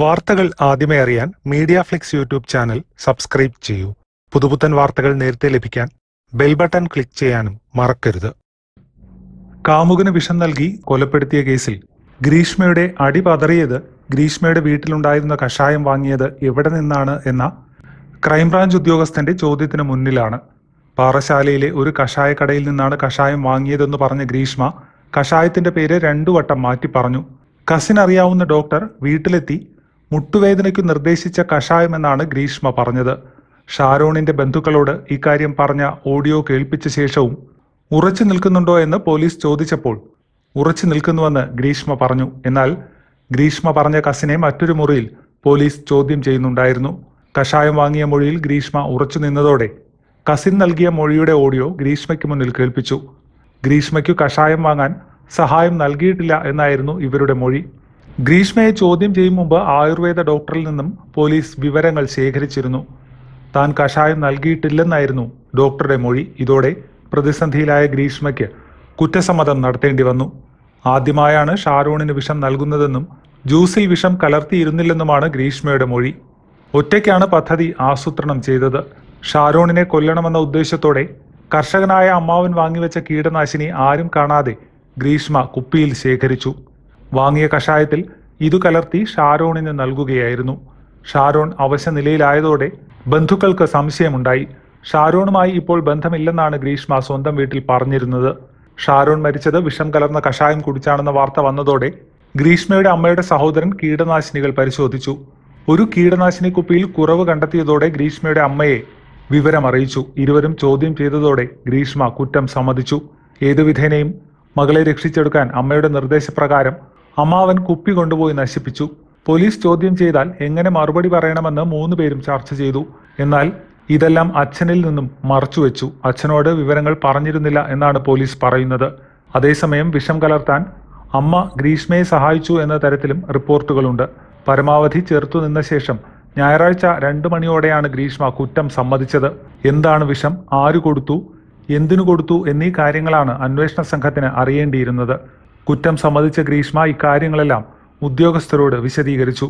വാർത്തകൾ ആദ്യമേ അറിയാൻ Media Flix YouTube channel subscribe ചെയ്യൂ പുതുപുത്തൻ വാർത്തകൾ നേരത്തെ ലഭിക്കാൻ ബെൽ ബട്ടൺ ക്ലിക്ക് ചെയ്യാനും മറക്കരുത് കാമുകന് വിഷം നൽകി കൊലപ്പെടുത്തിയ കേസിൽ ഗ്രീഷ്മയുടെ അടി പതറിയത് ഗ്രീഷ്മയുടെ വീട്ടിലുണ്ടായിരുന്ന കഷായം വാങ്ങിയത് എവിടെ നിന്നാണ് എന്ന ക്രൈംബ്രാഞ്ച് ഉദ്യോഗസ്ഥന്റെ ചോദ്യത്തിന് മുന്നിലാണ് പാറശാലയിലെ ഒരു കഷായക്കടയിൽ നിന്നാണ് കഷായം വാങ്ങിയതെന്ന് പറഞ്ഞ ഗ്രീഷ്മ കഷായത്തിന്റെ പേര് രണ്ടു വട്ടം മാറ്റി പറഞ്ഞു കസിൻ അറിയാവുന്ന ഡോക്ടർ വീട്ടിലെത്തി മുട്ടുവേദനയ്ക്ക് നിർദ്ദേശിച്ച കഷായമെന്നാണ് ഗ്രീഷ്മ പറഞ്ഞത് ഷാരോണിന്റെ ബന്ധുക്കളോട് ഇക്കാര്യം പറഞ്ഞ ഓഡിയോ കേൾപ്പിച്ച ശേഷവും ഉറച്ചു നിൽക്കുന്നുണ്ടോ എന്ന് പോലീസ് ചോദിച്ചപ്പോൾ ഉറച്ചു നിൽക്കുന്നുവെന്ന് ഗ്രീഷ്മ പറഞ്ഞു എന്നാൽ ഗ്രീഷ്മ പറഞ്ഞ കസിനെ മറ്റൊരു മുറിയിൽ പോലീസ് ചോദ്യം ചെയ്യുന്നുണ്ടായിരുന്നു കഷായം വാങ്ങിയ മൊഴിയിൽ ഗ്രീഷ്മ ഉറച്ചു നിന്നതോടെ കസിൻ നൽകിയ മൊഴിയുടെ ഓഡിയോ ഗ്രീഷ്മയ്ക്ക് മുന്നിൽ കേൾപ്പിച്ചു ഗ്രീഷ്മയ്ക്കു കഷായം വാങ്ങാൻ സഹായം നൽകിയിട്ടില്ല എന്നായിരുന്നു ഇവരുടെ മൊഴി ഗ്രീഷ്മയെ ചോദ്യം ചെയ്യും മുമ്പ് ആയുർവേദ ഡോക്ടറിൽ നിന്നും പോലീസ് വിവരങ്ങൾ ശേഖരിച്ചിരുന്നു താൻ കഷായം നൽകിയിട്ടില്ലെന്നായിരുന്നു ഡോക്ടറുടെ മൊഴി ഇതോടെ പ്രതിസന്ധിയിലായ ഗ്രീഷ്മയ്ക്ക് കുറ്റസമ്മതം നടത്തേണ്ടി വന്നു ആദ്യമായാണ് ഷാരൂണിന് വിഷം നൽകുന്നതെന്നും ജ്യൂസിൽ വിഷം കലർത്തിയിരുന്നില്ലെന്നുമാണ് ഗ്രീഷ്മയുടെ മൊഴി ഒറ്റയ്ക്കാണ് പദ്ധതി ആസൂത്രണം ചെയ്തത് ഷാരോണിനെ കൊല്ലണമെന്ന ഉദ്ദേശത്തോടെ കർഷകനായ അമ്മാവൻ വാങ്ങിവെച്ച കീടനാശിനി ആരും കാണാതെ ഗ്രീഷ്മ കുപ്പിയിൽ ശേഖരിച്ചു വാങ്ങിയ കഷായത്തിൽ ഇതു കലർത്തി ഷാരോണിന് നൽകുകയായിരുന്നു ഷാരോൺ അവശ നിലയിലായതോടെ ബന്ധുക്കൾക്ക് സംശയമുണ്ടായി ഷാരോണുമായി ഇപ്പോൾ ബന്ധമില്ലെന്നാണ് ഗ്രീഷ്മ സ്വന്തം വീട്ടിൽ പറഞ്ഞിരുന്നത് ഷാരോൺ മരിച്ചത് വിഷം കലർന്ന കഷായം കുടിച്ചാണെന്ന വാർത്ത വന്നതോടെ ഗ്രീഷ്മയുടെ അമ്മയുടെ സഹോദരൻ കീടനാശിനികൾ പരിശോധിച്ചു ഒരു കീടനാശിനി കുപ്പിയിൽ കുറവ് കണ്ടെത്തിയതോടെ ഗ്രീഷ്മയുടെ അമ്മയെ വിവരമറിയിച്ചു ഇരുവരും ചോദ്യം ചെയ്തതോടെ ഗ്രീഷ്മ കുറ്റം സമ്മതിച്ചു ഏതുവിധേനയും മകളെ രക്ഷിച്ചെടുക്കാൻ അമ്മയുടെ നിർദ്ദേശപ്രകാരം അമ്മാവൻ കുപ്പി കൊണ്ടുപോയി നശിപ്പിച്ചു പോലീസ് ചോദ്യം ചെയ്താൽ എങ്ങനെ മറുപടി പറയണമെന്ന് മൂന്ന് പേരും ചർച്ച ചെയ്തു എന്നാൽ ഇതെല്ലാം അച്ഛനിൽ നിന്നും മറച്ചുവെച്ചു അച്ഛനോട് വിവരങ്ങൾ പറഞ്ഞിരുന്നില്ല എന്നാണ് പോലീസ് പറയുന്നത് അതേസമയം വിഷം കലർത്താൻ അമ്മ ഗ്രീഷ്മയെ സഹായിച്ചു എന്ന തരത്തിലും റിപ്പോർട്ടുകളുണ്ട് പരമാവധി ചെറുത്തു നിന്ന ശേഷം ഞായറാഴ്ച രണ്ടു മണിയോടെയാണ് ഗ്രീഷ്മ കുറ്റം സമ്മതിച്ചത് എന്താണ് വിഷം ആര് കൊടുത്തു എന്തിനു കൊടുത്തു എന്നീ കാര്യങ്ങളാണ് അന്വേഷണ സംഘത്തിന് അറിയേണ്ടിയിരുന്നത് കുറ്റം സമ്മതിച്ച ഗ്രീഷ്മ ഇക്കാര്യങ്ങളെല്ലാം ഉദ്യോഗസ്ഥരോട് വിശദീകരിച്ചു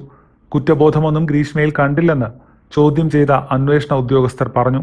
കുറ്റബോധമൊന്നും ഗ്രീഷ്മയിൽ കണ്ടില്ലെന്ന് ചോദ്യം ചെയ്ത അന്വേഷണ ഉദ്യോഗസ്ഥർ പറഞ്ഞു